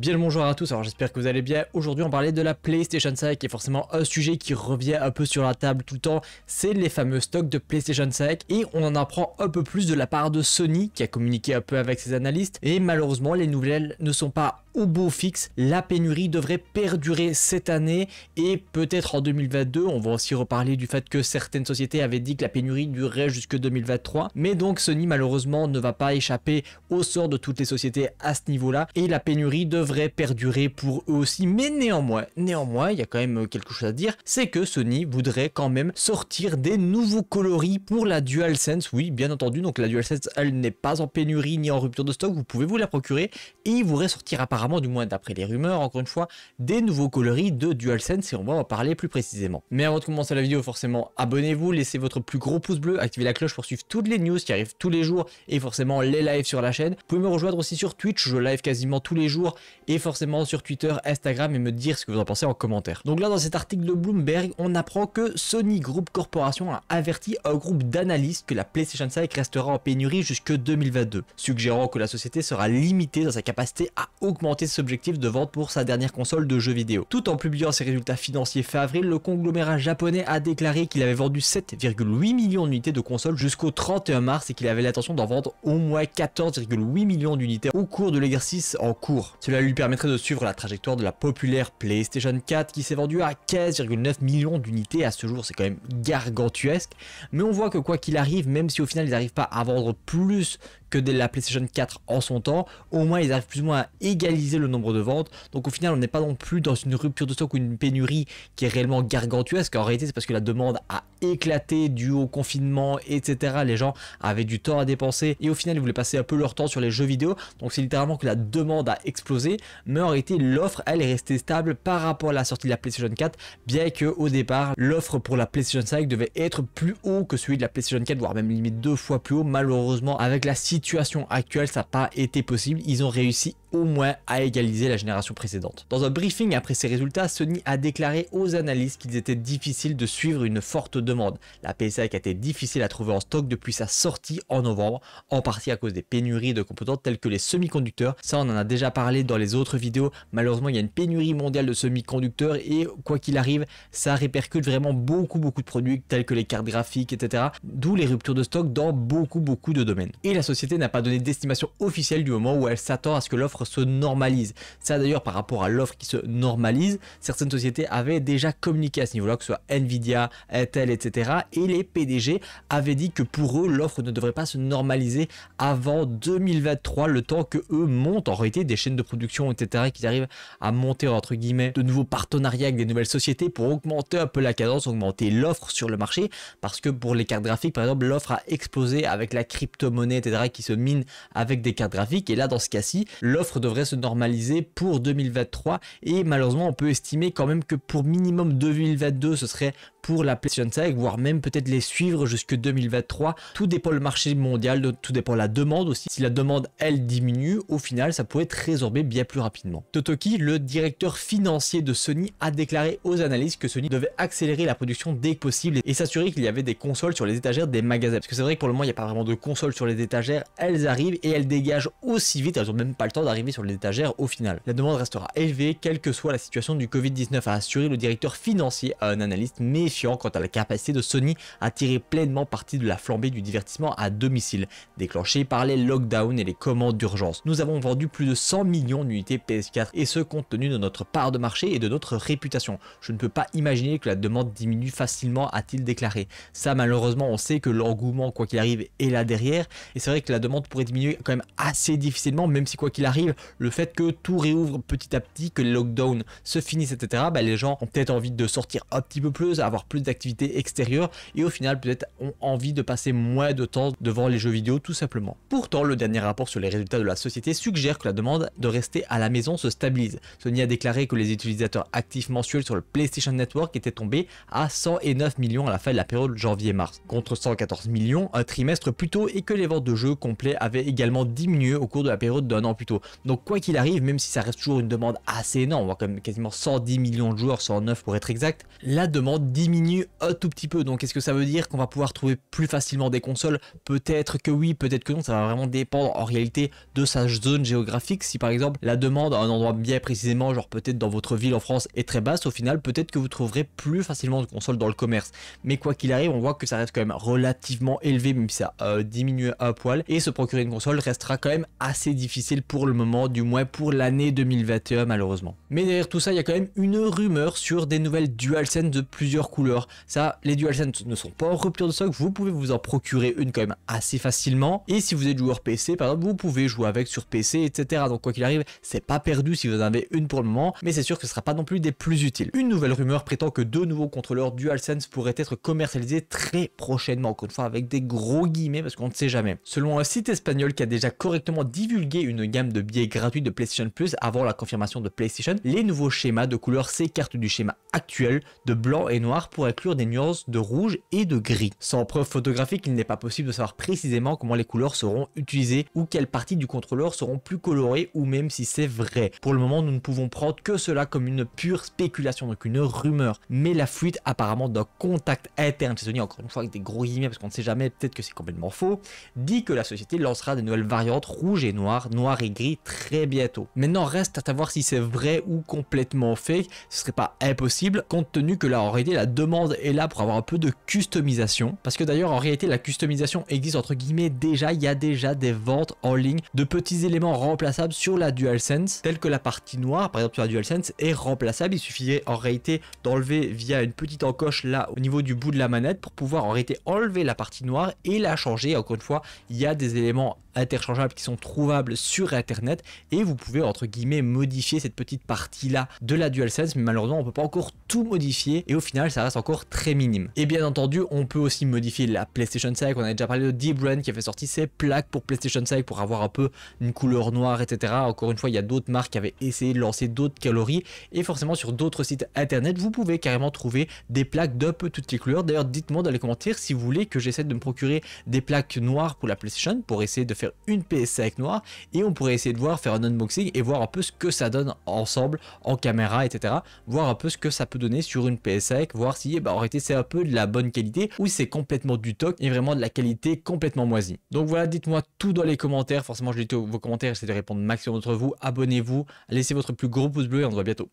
Bien le bonjour à tous, alors j'espère que vous allez bien. Aujourd'hui on parlait de la PlayStation 5 et forcément un sujet qui revient un peu sur la table tout le temps, c'est les fameux stocks de PlayStation 5 et on en apprend un peu plus de la part de Sony qui a communiqué un peu avec ses analystes et malheureusement les nouvelles ne sont pas au beau fixe, la pénurie devrait perdurer cette année et peut-être en 2022. On va aussi reparler du fait que certaines sociétés avaient dit que la pénurie durerait jusque 2023. Mais donc Sony malheureusement ne va pas échapper au sort de toutes les sociétés à ce niveau-là et la pénurie devrait perdurer pour eux aussi. Mais néanmoins, néanmoins, il y a quand même euh, quelque chose à dire, c'est que Sony voudrait quand même sortir des nouveaux coloris pour la DualSense. Oui, bien entendu, donc la DualSense, elle n'est pas en pénurie ni en rupture de stock, vous pouvez vous la procurer. Et il voudrait sortir apparemment, du moins d'après les rumeurs, encore une fois, des nouveaux coloris de DualSense et on va en parler plus précisément. Mais avant de commencer la vidéo, forcément, abonnez-vous, laissez votre plus gros pouce bleu, activez la cloche pour suivre toutes les news qui arrivent tous les jours et forcément les lives sur la chaîne. Vous pouvez me rejoindre aussi sur Twitch, je live quasiment tous les jours et forcément sur Twitter, Instagram et me dire ce que vous en pensez en commentaire. Donc là dans cet article de Bloomberg, on apprend que Sony Group Corporation a averti un groupe d'analystes que la PlayStation 5 restera en pénurie jusque 2022, suggérant que la société sera limitée dans sa capacité à augmenter ses objectifs de vente pour sa dernière console de jeux vidéo. Tout en publiant ses résultats financiers fin avril, le conglomérat japonais a déclaré qu'il avait vendu 7,8 millions d'unités de consoles jusqu'au 31 mars et qu'il avait l'intention d'en vendre au moins 14,8 millions d'unités au cours de l'exercice en cours. Elle lui permettrait de suivre la trajectoire de la populaire PlayStation 4 qui s'est vendue à 15,9 millions d'unités à ce jour, c'est quand même gargantuesque. Mais on voit que quoi qu'il arrive, même si au final ils n'arrivent pas à vendre plus que de la PlayStation 4 en son temps, au moins ils arrivent plus ou moins à égaliser le nombre de ventes. Donc au final on n'est pas non plus dans une rupture de stock ou une pénurie qui est réellement gargantuesque. En réalité c'est parce que la demande a éclaté du au confinement, etc. Les gens avaient du temps à dépenser et au final ils voulaient passer un peu leur temps sur les jeux vidéo. Donc c'est littéralement que la demande a explosé mais en réalité l'offre elle est restée stable par rapport à la sortie de la PlayStation 4, bien que au départ l'offre pour la PlayStation 5 devait être plus haut que celui de la PlayStation 4, voire même limite deux fois plus haut. Malheureusement, avec la situation actuelle, ça n'a pas été possible. Ils ont réussi au moins à égaliser la génération précédente. Dans un briefing après ces résultats, Sony a déclaré aux analystes qu'ils étaient difficiles de suivre une forte demande. La PS5 a été difficile à trouver en stock depuis sa sortie en novembre, en partie à cause des pénuries de composantes telles que les semi-conducteurs. Ça, on en a déjà parlé dans les autres vidéos. Malheureusement, il y a une pénurie mondiale de semi-conducteurs et quoi qu'il arrive, ça répercute vraiment beaucoup beaucoup de produits tels que les cartes graphiques, etc. D'où les ruptures de stock dans beaucoup beaucoup de domaines. Et la société n'a pas donné d'estimation officielle du moment où elle s'attend à ce que l'offre se normalise. Ça d'ailleurs par rapport à l'offre qui se normalise, certaines sociétés avaient déjà communiqué à ce niveau-là, que ce soit Nvidia, Intel, etc. Et les PDG avaient dit que pour eux, l'offre ne devrait pas se normaliser avant 2023, le temps que eux montent en réalité des chaînes de production, etc. qui arrivent à monter entre guillemets de nouveaux partenariats avec des nouvelles sociétés pour augmenter un peu la cadence, augmenter l'offre sur le marché, parce que pour les cartes graphiques, par exemple, l'offre a explosé avec la crypto-monnaie, etc. qui se mine avec des cartes graphiques. Et là, dans ce cas-ci, l'offre devrait se normaliser pour 2023 et malheureusement on peut estimer quand même que pour minimum 2022 ce serait pour la PlayStation 5, voire même peut-être les suivre jusque 2023. Tout dépend le marché mondial, tout dépend la demande aussi. Si la demande, elle, diminue, au final, ça pourrait être résorbé bien plus rapidement. Totoki, le directeur financier de Sony, a déclaré aux analystes que Sony devait accélérer la production dès que possible et s'assurer qu'il y avait des consoles sur les étagères des magasins. Parce que c'est vrai que pour le moment, il n'y a pas vraiment de consoles sur les étagères. Elles arrivent et elles dégagent aussi vite. Elles n'ont même pas le temps d'arriver sur les étagères au final. La demande restera élevée, quelle que soit la situation du Covid-19, a assuré le directeur financier à un analyste méfiant quant à la capacité de Sony à tirer pleinement parti de la flambée du divertissement à domicile, déclenchée par les lockdowns et les commandes d'urgence. Nous avons vendu plus de 100 millions d'unités PS4 et ce compte tenu de notre part de marché et de notre réputation. Je ne peux pas imaginer que la demande diminue facilement, a-t-il déclaré. Ça malheureusement on sait que l'engouement quoi qu'il arrive est là derrière et c'est vrai que la demande pourrait diminuer quand même assez difficilement même si quoi qu'il arrive le fait que tout réouvre petit à petit, que les lockdowns se finissent etc, bah, les gens ont peut-être envie de sortir un petit peu plus, avoir plus d'activités extérieures et au final peut-être ont envie de passer moins de temps devant les jeux vidéo tout simplement. Pourtant, le dernier rapport sur les résultats de la société suggère que la demande de rester à la maison se stabilise. Sony a déclaré que les utilisateurs actifs mensuels sur le PlayStation Network étaient tombés à 109 millions à la fin de la période janvier-mars, contre 114 millions un trimestre plus tôt et que les ventes de jeux complets avaient également diminué au cours de la période d'un an plus tôt. Donc quoi qu'il arrive, même si ça reste toujours une demande assez énorme, on voit quand quasiment 110 millions de joueurs, 109 pour être exact, la demande diminue diminue un tout petit peu. Donc est-ce que ça veut dire qu'on va pouvoir trouver plus facilement des consoles Peut-être que oui, peut-être que non. Ça va vraiment dépendre en réalité de sa zone géographique. Si par exemple la demande à un endroit bien précisément, genre peut-être dans votre ville en France, est très basse, au final peut-être que vous trouverez plus facilement de consoles dans le commerce. Mais quoi qu'il arrive, on voit que ça reste quand même relativement élevé, même si ça euh, diminue un poil. Et se procurer une console restera quand même assez difficile pour le moment, du moins pour l'année 2021 malheureusement. Mais derrière tout ça, il y a quand même une rumeur sur des nouvelles DualSense de plusieurs couleurs ça, les DualSense ne sont pas en rupture de stock, vous pouvez vous en procurer une quand même assez facilement. Et si vous êtes joueur PC, par exemple, vous pouvez jouer avec sur PC, etc. Donc quoi qu'il arrive, c'est pas perdu si vous en avez une pour le moment, mais c'est sûr que ce sera pas non plus des plus utiles. Une nouvelle rumeur prétend que deux nouveaux contrôleurs DualSense pourraient être commercialisés très prochainement, encore une fois avec des gros guillemets parce qu'on ne sait jamais. Selon un site espagnol qui a déjà correctement divulgué une gamme de billets gratuits de PlayStation Plus avant la confirmation de PlayStation, les nouveaux schémas de couleurs s'écartent du schéma actuel de blanc et noir pour inclure des nuances de rouge et de gris. Sans preuve photographique, il n'est pas possible de savoir précisément comment les couleurs seront utilisées ou quelles parties du contrôleur seront plus colorées ou même si c'est vrai. Pour le moment, nous ne pouvons prendre que cela comme une pure spéculation, donc une rumeur. Mais la fuite apparemment d'un contact interne à Sony, encore une fois avec des gros guillemets parce qu'on ne sait jamais, peut-être que c'est complètement faux, dit que la société lancera des nouvelles variantes rouge et noir, noir et gris très bientôt. Maintenant, reste à savoir si c'est vrai ou complètement fake, ce serait pas impossible compte tenu que là en réalité la demande est là pour avoir un peu de customisation. Parce que d'ailleurs, en réalité, la customisation existe entre guillemets déjà. Il y a déjà des ventes en ligne de petits éléments remplaçables sur la DualSense, tels que la partie noire, par exemple sur la DualSense, est remplaçable. Il suffisait en réalité d'enlever via une petite encoche là au niveau du bout de la manette pour pouvoir en réalité enlever la partie noire et la changer. Encore une fois, il y a des éléments interchangeables qui sont trouvables sur Internet et vous pouvez entre guillemets modifier cette petite partie là de la DualSense mais malheureusement on peut pas encore tout modifier et au final ça reste encore très minime. Et bien entendu on peut aussi modifier la PlayStation 5, on a déjà parlé de Deep Brand qui avait sorti ses plaques pour PlayStation 5 pour avoir un peu une couleur noire etc. Encore une fois il y a d'autres marques qui avaient essayé de lancer d'autres calories et forcément sur d'autres sites internet vous pouvez carrément trouver des plaques d'un peu toutes les couleurs. D'ailleurs dites-moi dans les commentaires si vous voulez que j'essaie de me procurer des plaques noires pour la PlayStation pour essayer de faire une PS5 noire et on pourrait essayer de voir, faire un unboxing et voir un peu ce que ça donne ensemble en caméra, etc. Voir un peu ce que ça peut donner sur une PS5 voir si eh ben, en réalité c'est un peu de la bonne qualité ou c'est complètement du toc et vraiment de la qualité complètement moisie. Donc voilà, dites-moi tout dans les commentaires. Forcément, je lis tous vos commentaires, essayez de répondre maximum d'entre vous. Abonnez-vous, laissez votre plus gros pouce bleu et on se voit bientôt.